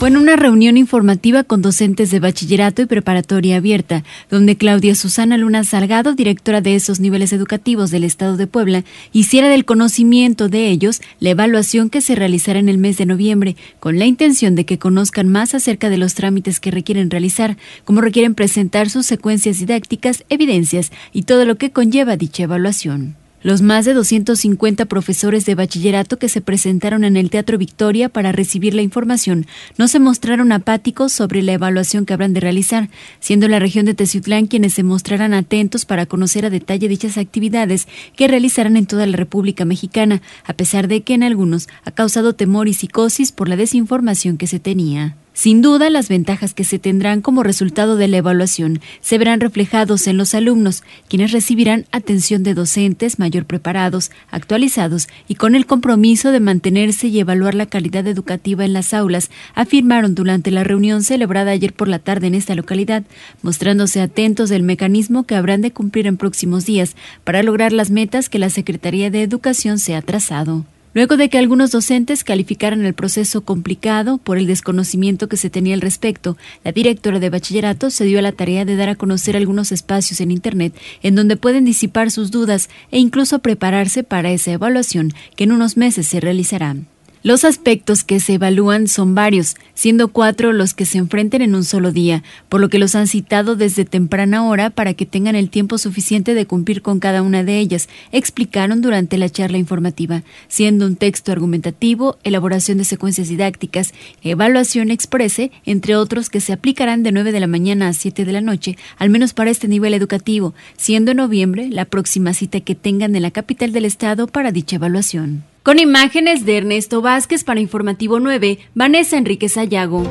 Fue en una reunión informativa con docentes de bachillerato y preparatoria abierta, donde Claudia Susana Luna Salgado, directora de esos niveles educativos del Estado de Puebla, hiciera del conocimiento de ellos la evaluación que se realizará en el mes de noviembre, con la intención de que conozcan más acerca de los trámites que requieren realizar, como requieren presentar sus secuencias didácticas, evidencias y todo lo que conlleva dicha evaluación. Los más de 250 profesores de bachillerato que se presentaron en el Teatro Victoria para recibir la información no se mostraron apáticos sobre la evaluación que habrán de realizar, siendo la región de Teciutlán quienes se mostrarán atentos para conocer a detalle dichas actividades que realizarán en toda la República Mexicana, a pesar de que en algunos ha causado temor y psicosis por la desinformación que se tenía. Sin duda, las ventajas que se tendrán como resultado de la evaluación se verán reflejados en los alumnos, quienes recibirán atención de docentes mayor preparados, actualizados y con el compromiso de mantenerse y evaluar la calidad educativa en las aulas, afirmaron durante la reunión celebrada ayer por la tarde en esta localidad, mostrándose atentos del mecanismo que habrán de cumplir en próximos días para lograr las metas que la Secretaría de Educación se ha trazado luego de que algunos docentes calificaran el proceso complicado por el desconocimiento que se tenía al respecto, la directora de bachillerato se dio a la tarea de dar a conocer algunos espacios en Internet en donde pueden disipar sus dudas e incluso prepararse para esa evaluación que en unos meses se realizará. Los aspectos que se evalúan son varios, siendo cuatro los que se enfrenten en un solo día, por lo que los han citado desde temprana hora para que tengan el tiempo suficiente de cumplir con cada una de ellas, explicaron durante la charla informativa, siendo un texto argumentativo, elaboración de secuencias didácticas, evaluación exprese, entre otros que se aplicarán de 9 de la mañana a 7 de la noche, al menos para este nivel educativo, siendo en noviembre la próxima cita que tengan en la capital del estado para dicha evaluación. Con imágenes de Ernesto Vázquez para Informativo 9, Vanessa Enrique Sayago.